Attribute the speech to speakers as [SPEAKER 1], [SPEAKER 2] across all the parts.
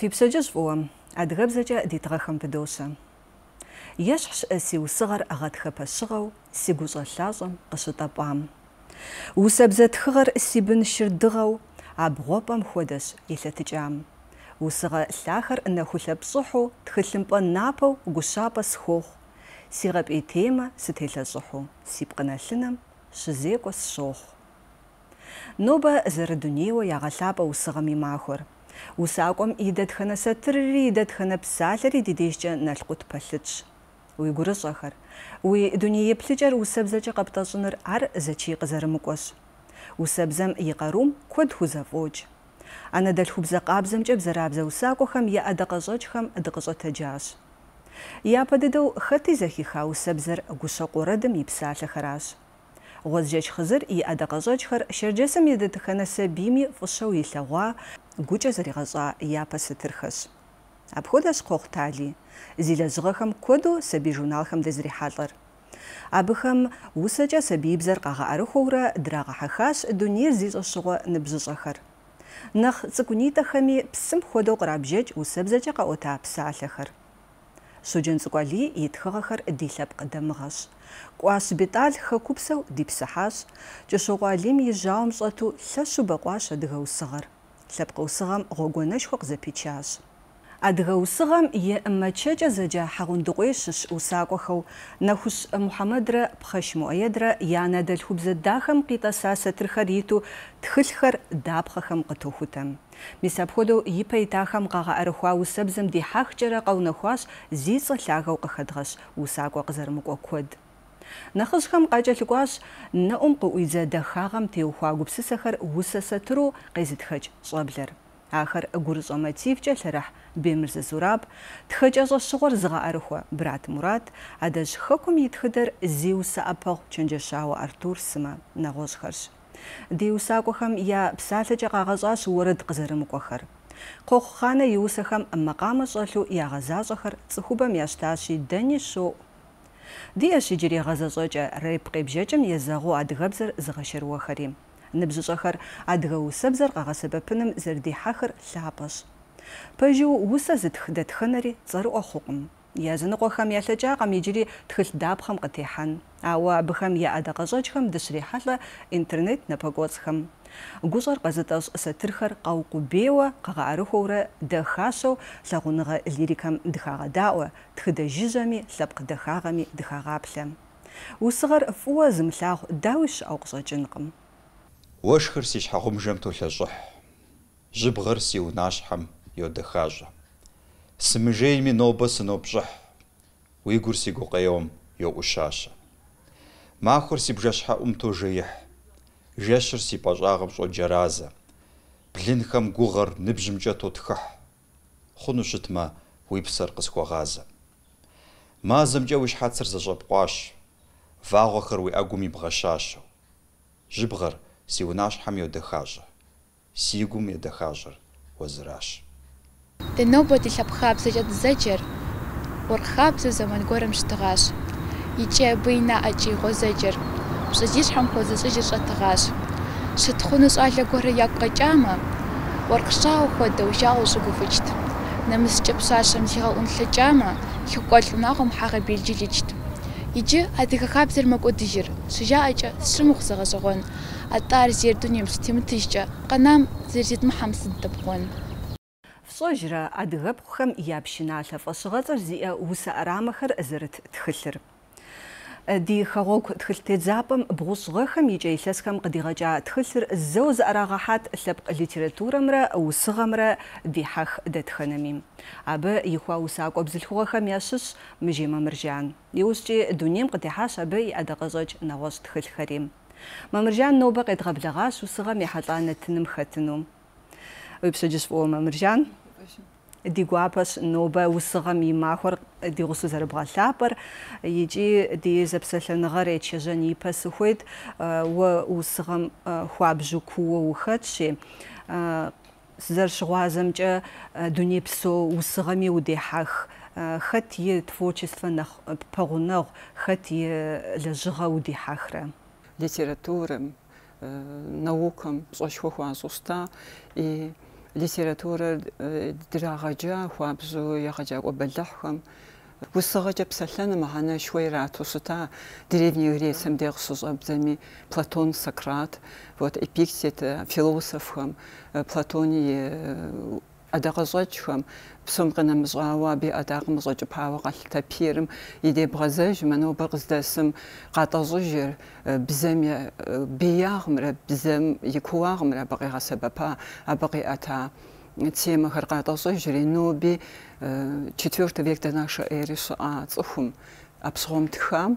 [SPEAKER 1] فيبسججفو أدغبزجة ديتغخم بدوسة يشحش أسي وصغر أغدخب الشغو سيقوز اللازم قشطبام وسبزت خغر أسي بنشر دغو عبغوبام خودش يلتجام وصغى الآخر أنه لبصحو تخلمبا نابو وقشابا سخوخ сигъэп итема сытелэщӏыхьу си пкъынэлъынэм щызекӏуэ сщохъу. Нобэ зэрыдунейуэ ягъэлъапӏэ усыгъэм и махуэр – Усакъуэм и дэтхэнэ сэтырри, и дэтхэнэ псалъэри ди дежкӏэ налкъут пэлъыкӏ. Уи гурыщӏэхэр, уи дунейеплъыкӏэр усэбзэкӏэ къэптӏэщӏыныр ар зэчий къызэрымыкӏуэщ. Усэбзэм и къарум куэд хузэфӏокӏ. Анэдэлъхубзэ къабзэмкӏэ бзэрабзэ усакӏуэхэм я ӏэдакъэщӏэкӏхэм дыкъыщӏэтэджащ. Япэ дыдэу хэти зэхиха усэбзэр гущэкъу орэдым и псалъэхэращ. Гъуэзджэч хъызыр и ӏэдакъэщӏэкӏхэр шэрджэсым и дэтхэнэ сэбийми фӏыщэу илъэгъуа, гукӏэ зэригъэщӏа япэ сытырхэщ. Апхуэдэщ кхъуэхъутали зи лэжьыгъэхэм куэду сабий журналхэм дезрихьэлӏэр. Абыхэм усэкӏэ сабиибзэр къагъэӏэрыхуэурэ драгъэхьэхащ дунейр зищӏэщыгъуэ ныбжьыщӏэхэр. Нэхъ цӏыкӏунитӏэхэми псым хуэдэу кърабжьэкӏ усэбзэкӏэ къаӏуэта псалъэхэр. Суджын цӏыкӏуэли и тхыгъэхэр ди лъэпкъ дамыгъэщ. Кӏуа щыбитӏал хэкупсэу дипсыхьащ, кӏэщокъуэ Алим и жьауэм щӏэту лъэщу бэкъуащ адыгэ усыгъэр. Лъэпкъэусыгъэм гъогонэшхо къызэпичащ. Адыгэ усыгъэм е ӏэмэчэкӏэ зэджа хьэгъундыкъуей щыщ усакӏуэхэу нэхущ Мухьэмэдрэ Пхъэщ Муӏедрэ я анэдэлъхубзэ дахэм къитӏэса сэтырхэр иту тхылъхэр дапхъэхэм къытохутэм. Мис апхуэдэу ипэ итахэм къагъэӏэрыхуа усэбзэм дихьэхкӏэрэ къэунэхуащ зи цӏэ лъагэу къыхэдгъэщ усакӏуэ къызэрымыкӏуэ куэд. нахсхэм къэкӏэлъыкӏуащ нэӏум къыӏуидзэ дахагъэм теухуа гупсысэхэр усэсэтыру къезытхэкӏ щӏэблэр. Ахэр гурыщӏэ мотивкӏэ лъэрыхь Бемырзэ Зураб, тхэкӏэ щӏэщыгъуэр зыгъэӏэрыхуэ брат Мурат, адэжь хэкум и тхыдэр зи усэӏэпэгъу чэнджэщауэ Артур сымэ нэгъуэщӏхэрщ. Ди усакӏуэхэм я псалъэкӏэ къагъэщӏащ уэрэд къызэрымыкӏуэхэр. Кхъуэхъу хъанэ и усэхэм макъамэ щӏэлъу ягъэзащӏэхэр цӏыхубэм ящтащи дэни шо Дия шиджири гъэзэщӏэкӏэ репкъебжэкӏэм езэгъуу адыгэбзэр зыгъэшэрыуэхэри. Ныбжьыщӏэхэр адыгэ усэбзэр къэгъэсэбэпыным зэрыдихьэхэр лъапӏэщ. Пэжу усэ зытх дэтхэнэри цӏэрыӏуэ хъукъым. Языныкъуэхэм ялъэкӏакъым иджыри тхылъ дапхъэм къытехьэн. Ауэ абыхэм я ӏэдакъэщӏэкӏхэм дыщрихьэлӏэ интернет напэкӏуэцӏхэм. Гушӏар къэзытӏэшӏ сатырхэр къаукъубейуэ, къэгъэрыхуэурэ дахащэу лъагъуныгъэ лирикэм дыхагъэдаӏуэ, тхыдэжыжьэми лъэпкъ дахагъэми дыхагъаплъэ. Усыгъэр фӏыуэ зымылъагъу дауи щыӏэу къыщӏэкӏынкъым.
[SPEAKER 2] Уэшхыр си щхьэгъубжэм толъэщӏыхь, жьыбгъэр си унащхьэм йодэхащӏэ. Сымыжейми нобэ сынопщӏыхь, уи гур си гукъеуэм йоӏущащэ. Махуэр си бжэщхьэӏум тожеихь, жэщыр си пӀэщӀагъым щӀоджэразэ. Блынхэм гугъэр ныбжьымкӀэ тотхыхь. Хъуну щытмэ, уи псэр къысхуэгъазэ. МазэмкӀэ уи щхьэцыр зэщӀэпкъуащ. Вагъуэхэр уи Ӏэгум ибгъэщащэу. Жьыбгъэр си унащхьэм йодэхащӀэ. Си гум едэхащӀэр уэзыращ.
[SPEAKER 1] Дынобэ ди лъэпхъабзэкӀэ дызэджэр, уэрхъабзэу зэман гуэрым щытыгъащ. ИкӀи абы и наӀэкӀи гъуэзэджэр – шижиш хамхоз шижиш атагаш шитхунус аля гора яггачама воркшау хода ушаал шугуфчт намс чапсашам сига унлачама хикколнагом хага билжиличт ижи адыгахаб зэрмэг удижир шижа ача сшимухсага жогон атар зэрдүнэмс тимтижча канам зэрзитм хамсынтып гон Сожра адыгэбххэм ябщиналъэ фӏэщыгъэцӏэр зиӏэ усэ арамэхэр зэрыт тхылъыр. Э, ди хэгъэгу тхылъ тедзапӏэм бгъущӏыгъэхэм икӏэ илъэсхэм къыдигъэкӏа тхылъыр зэу зыӏэрагъэхьат лъэпкъ литературэмрэ усыгъэмрэ дихьэх дэтхэнэми. Абы ихуа усакӏуэ бзылъхугъэхэм ящыщ Мыжъимэ Мыржан. Иужькӏи дунейм къытехьащ абы и ӏэдакъэщӏэкӏ нэгъуэщӏ тхылъхэри. Мамыржан нобэ къедгъэблэгъащ усыгъэм и хьэлӏанэ тыным хэтыну. Уи пщэдыжь фӏыуэ Мамыржан ди гуапэщ нобэ усыгъэм и махуэр э, ди зэрыбгъэлъапӏэр икӏи ди зэпсэлъэныгъэр ечэжьэн ипэ сыхуейт э, уэ усыгъэм э, хуабжьу куууэ ухэтщи сызэрыщыгъуазэмкӏэ дуней псо усыгъэми удехьэх хэт и творчествэ нэхъ пэгъунэгъу хэт и лэжьыгъэ удихьэхрэ
[SPEAKER 2] литературэм наукам пщӏэшхуэ хуащӏу и литература э, дирагъэджа хуабзу егъэджакӏо бэлыхъхэм усыгъэкӏэ псэлъэным гъэнэ шхуей ратусыта древней грецием дегъ сыщӏэбдзэми платон сократ вот эпиктет э, философхэм э, платони адагъэщӏэкӏхэм псом къынэмыщӏауэ э, э, абы ӏэдакъым къыщӏэкӏыпауэ къэлъытэ пирым и дебгъэзэжмэ нобэ къыздэсым къатӏэщӏыжыр бзэм беягъымрэ бзэм и кууагъымрэ абы къегъэсэбэпа абы къиӏэта темэхэр къатӏэщӏыжри ноби э, четвертый век до нашей эры щыӏа цӏыхум ӏэпщхъуэм тхам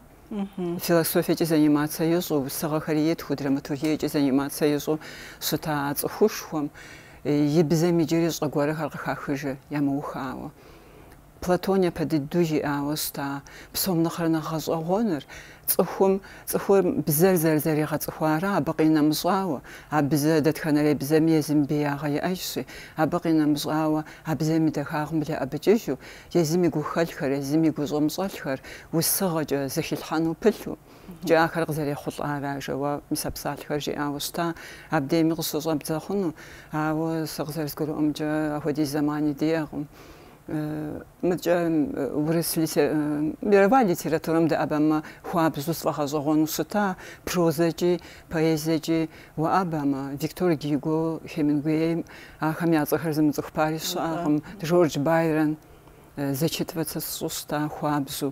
[SPEAKER 2] философиекӏи заниматься ищӏу усыгъэхэри етху драматургиекӏи заниматься ищӏу щыта цӏыхушхуэм и э, бзэм иджыри щӏыгуэрхэр къыхахыжы ямыухауэ. Платон япэ дыду жиӏауэ ста псом нэхърэ нэхъ صخم صخم بزر زر زر يغط خوارا بقينا مصاوة عبزة دتخنا لي بزم يزم بياغي أيشي بقينا مصاوة عبزم تخاهم بلا أبجيشو يزم يقو خلخر يزم يقو زم صلخر والصغج زخي الحانو بلو جا آخر غزر يخط آرا جوا مساب صالخر جي آوستا عبدي مغصو زم تخنو آو صغزر زكرو أمجا أهو دي زماني ديغم მაგრამ ვრესლის რა ლიტერატურამდე აბამ ხუაბზუს ვახაზოღონუსთა პროზაჯი პოეზიაჯი ვა აბამ ვიქტორი გიგო ჰემინგვეი ახამი აზხერზე მწუხ პარიზში ახამ ჯორჯ ბაირენ ზეჩეთვეცა სუსთა ხუაბზუ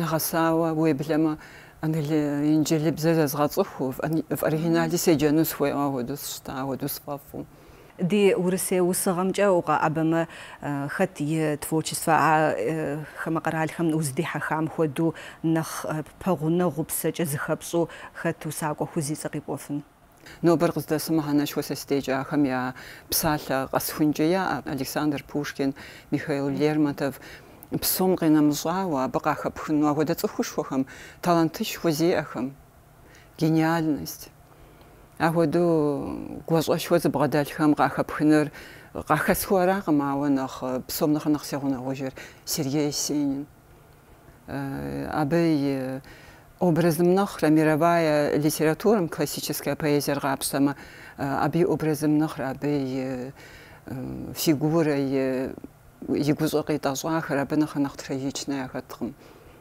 [SPEAKER 2] ნახასავა ვებლემა ანელი ინჯელებზე ზაზღაწუხუ ანი ორიგინალი სეჯანუს ხუაბზუ სტა
[SPEAKER 1] ხუაბზუ ფაფუ دي ورسي وصغمجا وقا أبما آه، خطي تفورتشسفا آه، خما قرال الخم وزديحة خام خدو نخ آه، بغو نغو بسجا زخبصو خطو ساقو خوزي سقيبوفن
[SPEAKER 2] نوبر قصد سمعنا شو سستيجا خميا بسالة قصفنجيا ألكسندر بوشكين ميخائيل ليرمانتوف بسوم قينا مزعوا بقى خبخنوا ودا تخوش وهم تالنتش وزيئهم гениальность ахуэдэу гуащӀэшхуэ зыбгъэдалъхэм къахэпхыныр къахэсхыу аракъым ауэ нэхъ псом нэхъ нэхъ сегъунэгъужыр Сергей Есенин. Абы образым нэхърэ мировая литературам классическая поэзия къапщтэмэ абы образым нэхърэ абы фигурэ и гущӀэ къитӀэщӀахэр абы нэхъ нэхъ трагичная хэткъым.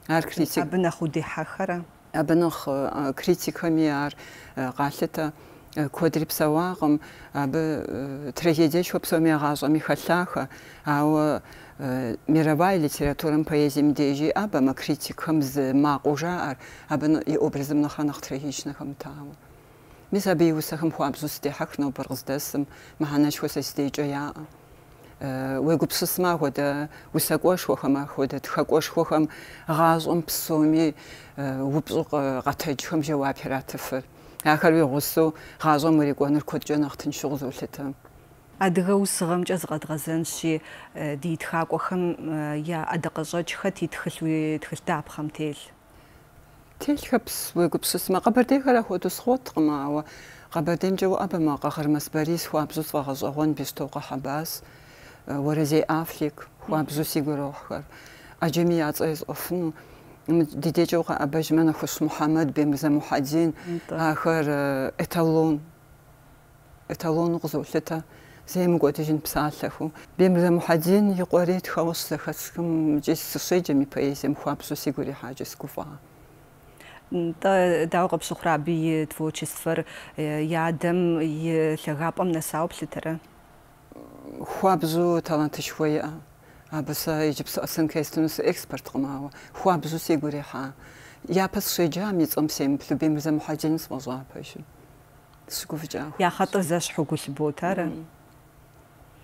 [SPEAKER 2] Ар критик. Абы нэхъ
[SPEAKER 1] удихьэхэрэ?
[SPEAKER 2] Абы нэхъ критикхэми ар къалъытэ. квадрипсаварм абы трагедия шопсоми агазоми халлаха ау мировая литература поэзия мдежи абы ма критикам з макужа абы и образом на ханах трагичнахам таму мис аби усахам хуабзус те хакно баргздасм маханаш хусастейчо я уегупсусма хода усакош хохама хода тхакош хохам агазом псоми упзу гатэчхам жавапиратыфэр ахарви гусу хазо мэригонор коджон ахтын шугул үлэтэ
[SPEAKER 1] адыгэ усгэмж азгадгазэнши э, дитхакъохэм я адыкъэщӏэкӏхэ титхылъуи тхылътэ апхъэм телъ
[SPEAKER 2] телъхэпс уегупсысмэ къэбэрдейхэр ахуэдусхъуоткъым ауэ къэбэрдеймкӏэ уӏэбэмэ къэхъырмэс борис хуабзу сфӏэгъэщӏэгъуэн бисту къэхьэбас э, уэрэзей афлик хуабзу сигуроххэр аджэми яцӏэ изӏуэфыну ديجو بجمن خص محمد بمز محجين آخر إتالون إتالون غزولتا زي ما قلت جن بسالته بمز محجين يقريت خوص لخسكم جس سجمي بيزم خابسو سيقولي حاجة
[SPEAKER 1] سكوفا та даугап сухраби творчествор ядам и лагапам насауп литера хуабзу
[SPEAKER 2] талантышхуя بس يجب سؤال كيستونس إكسبرت قم هو هو بزوس يقولي ها يا بس شيء جامد أم سيم بتبي مزام حاجين سمعوا بيشن
[SPEAKER 1] سقف جا يا خط زش حقوس بوتر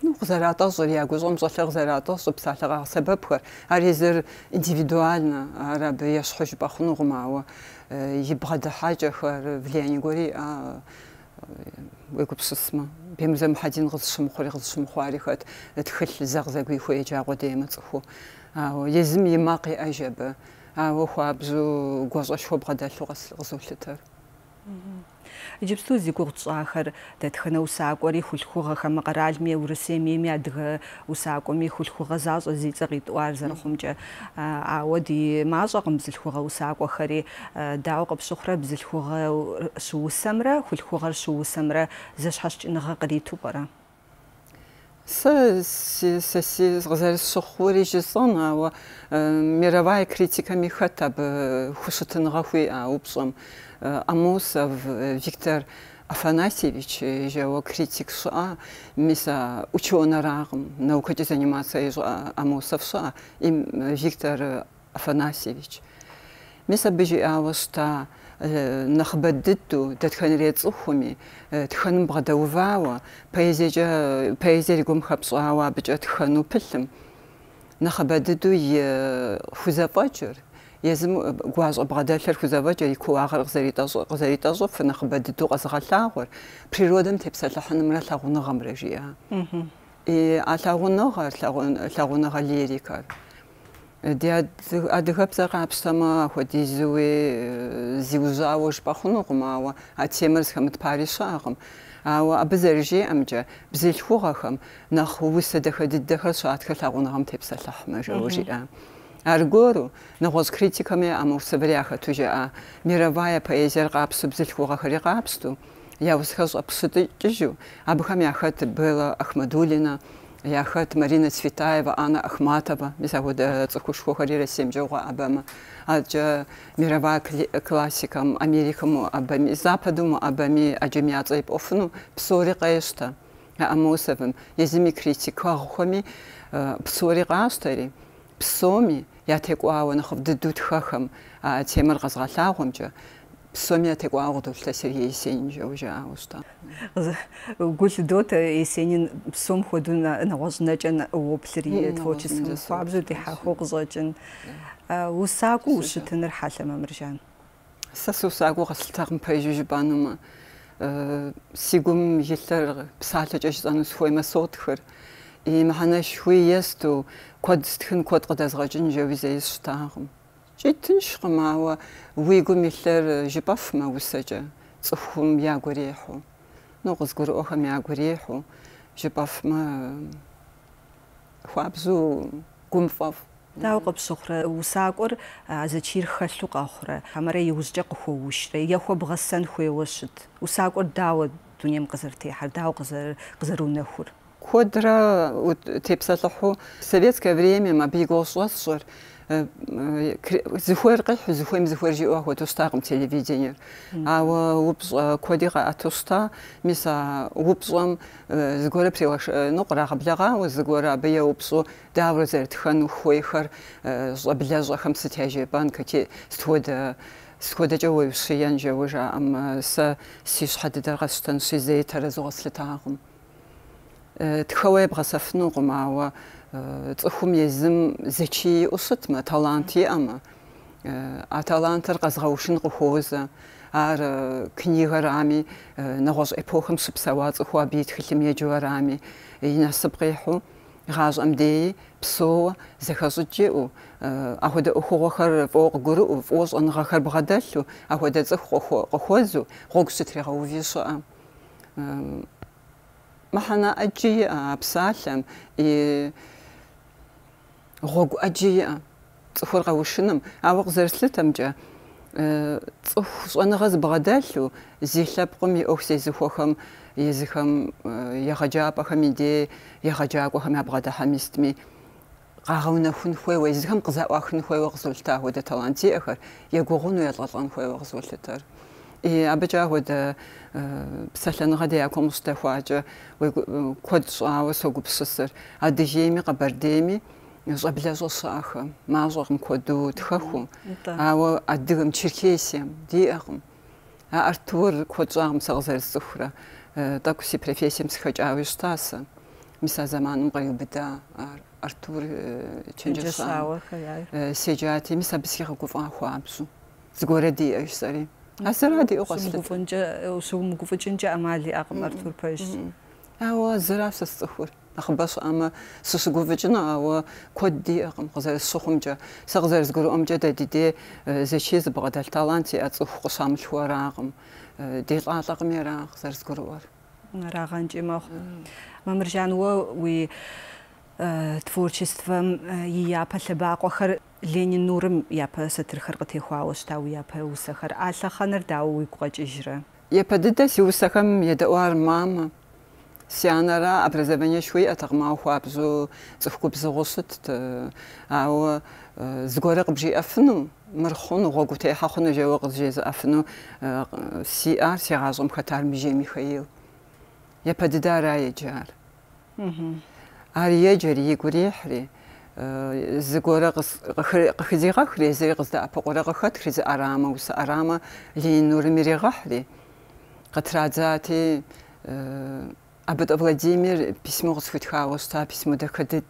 [SPEAKER 2] نو غزرات أصل يا جوز أم زش غزرات أصل بس سبب هو هريزر إنديفيدوالنا عرب يش حج بخنو قم حاجة هو فلياني قولي آه уегупсысмэ бемзэмыхьэдин къызщымыхъури къызщымыхъуари хэт тхылъ зэгъ зэгуихуэ еджакӏуэ деймэ цӏыхуу ауэ езым и макъ иӏэж абы ауэ хуабжьу
[SPEAKER 1] иджипсту зигугцахэр дэтхэнэ усаакори хулхугъэхэм къэралми урысэми ми адыгэ усаакоми хулхугъэ зашӏэ зи цэритуар зэрхъумкӏэ ауди машӏэкъым бзылхугъэ усаакохэри дау къыпшыхъурэ бзылхугъэ э, шыусэмрэ хулхугъэр шыусэмрэ зэшъхьэшӏыныгъэ къыриту пӏэрэ
[SPEAKER 2] сухури жизон ауа мировая критика михатаб хушатынға хуй аупшам э, амусов э, виктор Афанасьевич, его э, критик ША, миса ученый наукой заниматься из Амусов ША, и Виктор Афанасьевич. Миса бежи авоста, Э, нахбаддту датхэнрецухми э, тхэнм бгъэдэувауэ поэзиекӏэ поэзиер гумхэпшӏауэ абыкӏэ тхэну пылъым нахбаддту и хузэпӏэкӏыр езым э, гуащӏэ бгъэдэлъыр хузэпӏэкӏыр и куагъэр къызэритӏэщӏ къызэритӏэщӏыф нахбаддту къэзгъэлъагъуэр природэм тепсэлъыхьынымрэ лъагъуныгъэмрэ жиӏа и а лъагъуныгъэр лъагъуныгъэ лирикэр ди адыгэбзэ къапсэмэ хэдизуи зиузауэ шпахъунукъым ауэ а темэр зыхэмытпарищагъым ауэ абы зэрыжиӏэмкӏэ бзылъхугъэхэм нэхъ усэ дахэ дыдэхэр щыӏэтхэ лъагъуныгъэм тепсэлъыхьмэ жоу жиӏэ Аргору, но гос критиками амур сабряха тужа, а мировая поэзия рапсу бзельхугахари рапсту, я усхожу абсуты тяжу, абхам я хат было Ахмадулина, яхат марина цветаева анна ахматова мисагуд цукушко хадире семжого абама аджа мирава классикам америкаму абами западуму абами аджамия цайп офну псори кайшта амусевым езими критика хоми э, псори кайштери псоми я текуа вон хов дудут хахам темир газгалагумжа Псомия тего агудулта Сергей Есенин уже августа.
[SPEAKER 1] Гулдот Есенин псом ходуна нагозначен воплери творчество фабзу ти хахогзачен. Усагу ушитнер халам амржан.
[SPEAKER 2] Сас усагу гасалтагын пайжуж банума э, сигум жилтер псалж анус хойма сотхэр. Им ханаш хуй ясту код стхын код гадазгачен жевизэйс штагым. читэн шхмаа уйгумилэр жипафма усача цухум ягуриху ногос гур охам ягуриху жипафма
[SPEAKER 1] хвабзу гумфав тауқыпсухра усаакур азачир хэлу къахра хамара иузча къыхуушра яхо бгъасан хуеушит усаакур дау дунем къызэрте хар дау къызэр къызэрунахур
[SPEAKER 2] кодра вот тепсалаху советское время мабиголсуасур زهور قح زهور زهور جيوا هو توستا قم تلفزيون او وبس كودي غا توستا ميسا وبزم زغور بريواش نقرا قبلغا وزغورة بيا وبسو دعوة زرت خن خويخر زبلا خمسة تاجي بان كتي ستود سكودا جوا وسيان جوا جا ام س سيس حد درغستن سي زيت رزوغ تخوي بغا سفنوغم او цөхүм езим зечи усытма таланти ама а талантар газгаушын гохоза ар э, книгарами э, нагоз эпохам супсавац хуабит хлим ежуарами э, инасбгиху газ амдей псо захазучиу ахуда охохар вог гуру воз ангахар бгадалу ахуда цхохо гохозу гогсутрига увисо махана аджи апсалам и гог ажия цохорга ушиным авог зэрслэ тамжа э, цох сонагаз багадалу зихлапкуми оксэ зихохам езихам э, яхажапахам иде яхажакухам абгадахамистми قاغونا خن خوي ويزهم قزا واخن خوي وغزولتا هو ده تالانتي اخر يغوغون يلغلان خوي وغزولتر и абажа э, ход псалангаде яком устахвач код суава согупсысыр адежеми қабардеми заблязо саха мазорм коду тхахум а во адгым черкесем диахум а артур коцагм сагзер сухра э, такси профессием схачавы штаса миса заманым гыбыда артур э, ченжесава э, сежати миса бисхи гуфа хуамсу згоре диашсари
[SPEAKER 1] асаради огасли гуфунча усум гуфунча амали агм артур пайш
[SPEAKER 2] а во зарафса сухра ахбас ама сусгувжина ава кодди ахм хазар сухумжа сагзарс гур омжа да диди э, зэчиз багдал таланти ацух хусамл хуараагм э, дил алаагм яраа хазарс гур
[SPEAKER 1] вар раган жимах мамржан во ви э, творчеством япа лебаақвахэр ленин нурым япа сатырхэр къытехуауэ щытау япэ усэхэр а лъэхъэнэр дауэ уигу къэкӏыжрэ
[SPEAKER 2] япэ дыдэ си усэхэм едэӏуар мамэ сянэрэ образование шуиӏэ тыгъэмэ хуабжьу цӏыху губзыгъэу щытт ауэ зыгуэрэ къыбжиӏэфыну мыр хъуну гъуэгу техьэ хъуну жеуэ къызжезыӏэфыну сиӏар си хэтар мыжей Михаил. Япэ дыдэ ара еджи ар. Ар еджэри игу рихьри зыгуэрэ къыхызигъэхри зыри къыздэӏэпыкъурэ къыхэтхри зы ӏэрамэ усыӏэрамэ лей нурым иригъэхьри къытрадзати Абыт Владимир письмо хоть хаоста, письмо доходит.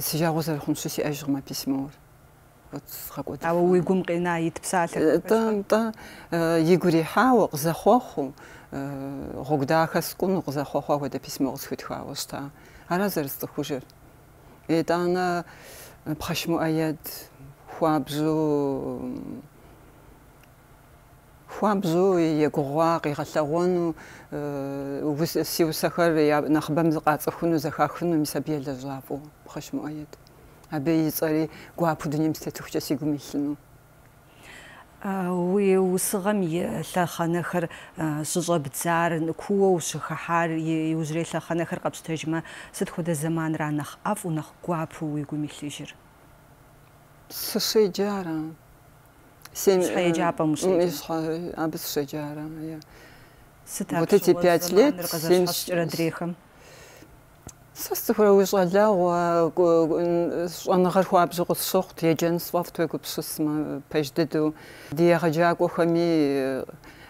[SPEAKER 2] Сижа роза хунсу си ажгма письмо. Вот какой-то. А вы гум кина ит псале. Да, да. Егори хау захоху. Гогда хаскун захоху вот письмо хоть хаоста. А разерст хуже. Это она пхашму аят хуабзу хуамзу егуа къигъэлъэгъуэну э, си усэхэр я нэхъыбэм зыкъацӏыхуну зэхахыну мис абы елэжьафӏэу бгъэщмыӏуэет абы и цӏэри гуапэ дунейм сытетыхукӏэ сигум илъыну
[SPEAKER 1] уи усыгъэм э, и лъэхъэнэхэр щыщӏэбдзар куууэ ущыхыхьар и узрей лъэхъэнэхэр къэпщтэжмэ сыт хуэдэ зэманра нэхъ ӏэфӏу нэхъ гуапэу уи гум илъыжыр сыщеджарат Вот
[SPEAKER 2] эти пять лет, سستخرج ويشغلا وانا غير خوابز غو السوق يا جان صواف تويكو بسسما باش ددو دي غجاك وخمي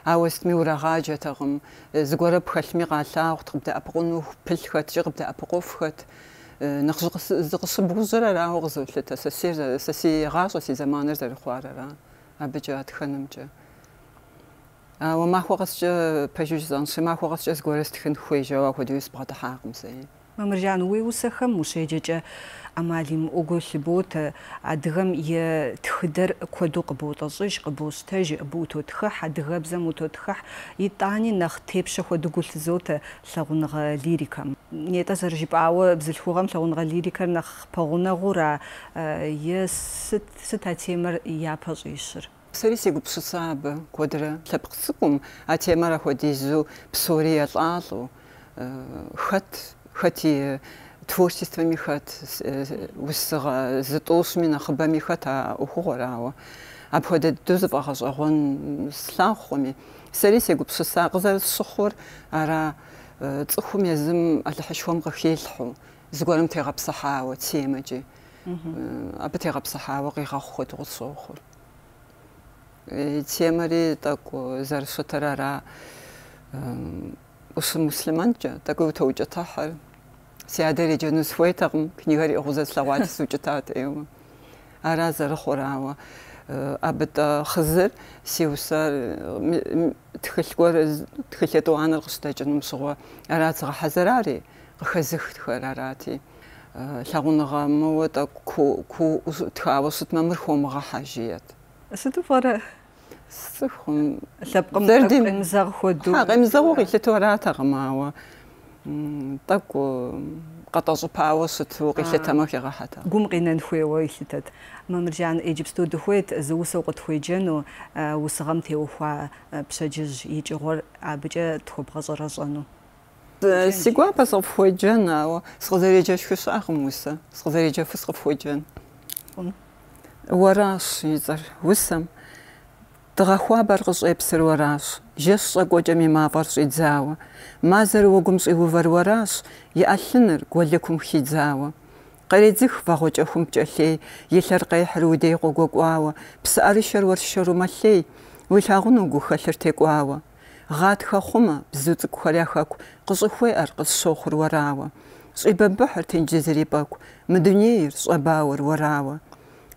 [SPEAKER 2] اوستمي ورا غاجة تغم زغورة بخلمي غالا وتبدا ابغونو بلخت جبدا ابغوفخت نخزق زغص بوزر راه غزو ثلاثة سسير سسي غاش وسي زمانر زر خوار راه абижат хэнэмжэ а ва махуарас пэжүжсэн сэмахуарас жас гуэрэс тхэн хуэжава худис бата хаагмсэн
[SPEAKER 1] Мамыржан уйусахам мушэджэджэ амалим огулбут адыгэм е тхыдэр коду къыбутӏэщӏыж къыбущтэж бутотхы хьадыгэбзэм утотхы итӏани нэхъ тепщэ хуэдыгулъызот лъагъуныгъэ лирикэм. НетӀэ зэрыжыпӀауэ бзылъхугъэм лъагъуныгъэ лирикэр нэхъ пэгъунэгъура е сыт сыт а темэр япэ щӀищыр.
[SPEAKER 2] псори сигу пшысабэ куэдрэ лъэпкъ цӀыкӀум а темэр апхуэдизу псори елӀалӀэу хэт хэти творчествами хэт усыгъэ зытӏощӏми нэхъыбэми хэт а ӏуэхугъуэр ауэ апхуэдэ дэдэу зыфӏэгъэщӏэгъуэн слъагъуми сэри сегупсыса къызэрысщыхъур ара цӏыхум езым ӏэлъыхьышхуэм къыхелъхьэу зыгуэрым тегъэпсыхьауэ темэкӏи абы тегъэпсыхьауэ къигъэхъу хуэдэ къытщохъур темэри тӏэкӏу зэрыщытыр ара усмуслъымэнкӏэ тӏэкӏуи утоукӏытыхьыр سیادەێ نووسۆی تەقم کنیگەری ئەوغوزە سلەواتی سوچتات ئێوە ئارا زەرە خۆراوە ئەبتە خزر سێوسەر تخلگۆرە تخلێتوانە قستەجنم سوغە ئەراتغە حەزەرارێ قخەزخت خوێراراتی لەغونغامەوە تخاوە سوتمە مر خۆمەغە حەژیت.
[SPEAKER 1] سوت فۆرە. سخم
[SPEAKER 2] لەبقم دەردی
[SPEAKER 1] مزەغ خۆ دوو ئەمزەوەغی
[SPEAKER 2] لە تۆراتەغەماوە. تاكو قطاز باوست وقيلتها ما كي راحتها
[SPEAKER 1] قوم قينا نخوي وقيلتت ما مرجعن ايجيب ستو دخويت زوسو قد خويجن وسغمتي وخوا بشجج يجي غور عبجة تخوب غزر زانو سيقوا بس خويجن سغزري جا شكوش اخم
[SPEAKER 2] وسا سغزري جا فسق خويجن وراش يزر وسم დღახვაბარ ყსებს რო რას ჟესა გოჯემი მაფარს იძავა მაზერ ვოგუმს ივარ ვარას იალლნერ გოლეკუმ ხიძავა ყრიძიხ ვაღოჭახუმ ჭალე ილერ ყეიჰრუდე ყოგოკვავა ფსარი შერვარ შერუმალე ვილაღუნუ გუხალერ თეკვავა ღათხახუმა ბზუწკხალახაკუ ყსუხვე არ ყსოხრ ვარავა წიბებ ბაჰრ თინჯიზრიპაკუ მდნიერ წაბაურ ვარავა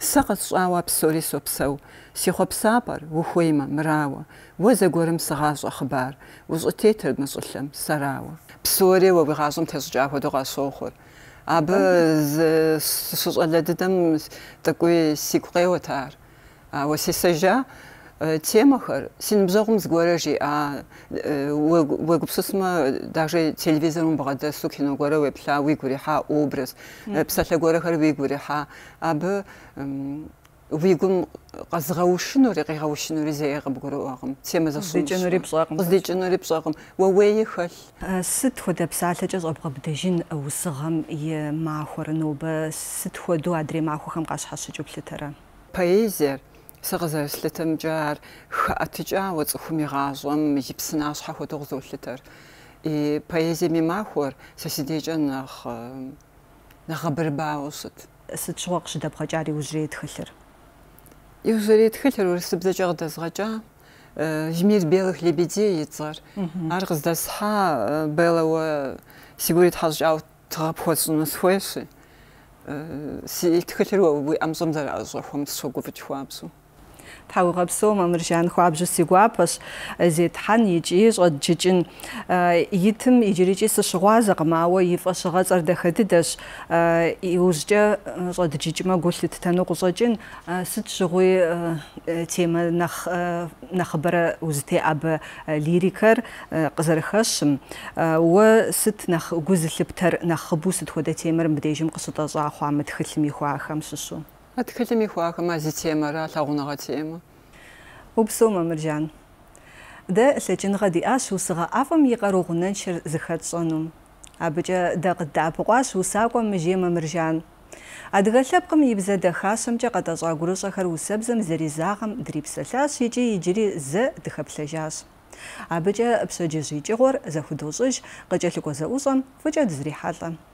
[SPEAKER 2] საყაცავ აბსორისობსაუ სიხოპსაპარ უხუიმა მრავა ვეზეგორიმ საღაზო ხბარ უზუთეთერდ მსულლემ სარავა ფსორე ვო ვიღაზომ თეზჯახო დოღასოხურ აბა სუსალადდემ такой სიყვეოთარ აუ სესეჟა Э, темах э, синбзогумс гуэрэжи а э, уэгупсысмэ даже телевизорым бгъэдэсу кино гуэрэ уеплъа уигу ха образ псалъэ гуэрхэр уигу рихьа абы уигум къэзгъэушынури къигъэушынури зэӏэ къыбгурыӏуакъым темэ зэхъуздикӏынури пщӏакъым къыздикӏынури пщӏакъым уэ
[SPEAKER 1] уеи хэлъ сыт хуэдэ псалъэкӏэ зӏобгъэбдэжын усыгъэм и махуэр нобэ сыт хуэдэу адрей махуэхэм къащхьэщыкӏыу плъытэрэ поэзиер
[SPEAKER 2] сагазаслатамжаар атжаа уцхумигаазум жипснаас хахотгозуллатар и поэзими махор сасидэжэнэх нахабербаусут сэтшоқш дабхачари узретхэлэр юзретхэлэр урсэбзэжэгдэзгача э, жмир белых лебедей ицар аргыздас ха белого сигурит хажау трапхосну сфэши э сэтхэлэр амзамзараа зохом сугувчхуамсу
[SPEAKER 1] тауга псом амржан хуабж сигуапаш зит хан ижиж од жижин э, итим ижиричис шгуаза гмауа ифа шгац ардахэдэш э, иужжа э, од жижима гуллит таны гужажин сит шгуи тема нах нахбара узте аб лирикер кызархашм ва сит нах гузлиптер нах бусит хода темер мдежим кысыта за хуамыт хылми хуахам шышу أتكلمي خواك ما زيتي مرة لغنا غتيما وبسومة مرجان دا لجن غادي أش وصغا أفم يقروغنا نشر زخات صنم أبجا دا قد دابقواش وساقوا مجيما مرجان Адыгэ лъэпкъым и бзэ дахащэмкӏэ къэтӏэщӏа гурыщӏэхэр усэбзэм зэризагъэм дрипсэлъащ икӏи иджыри зэ дыхэплъэжащ. Абыкӏэ пщэдджыжь икӏыгъуэр зэхудощӏыж къыкӏэлъыкӏуэ зэӏущӏэм фӏыкӏэ дызрихьэлӏэ.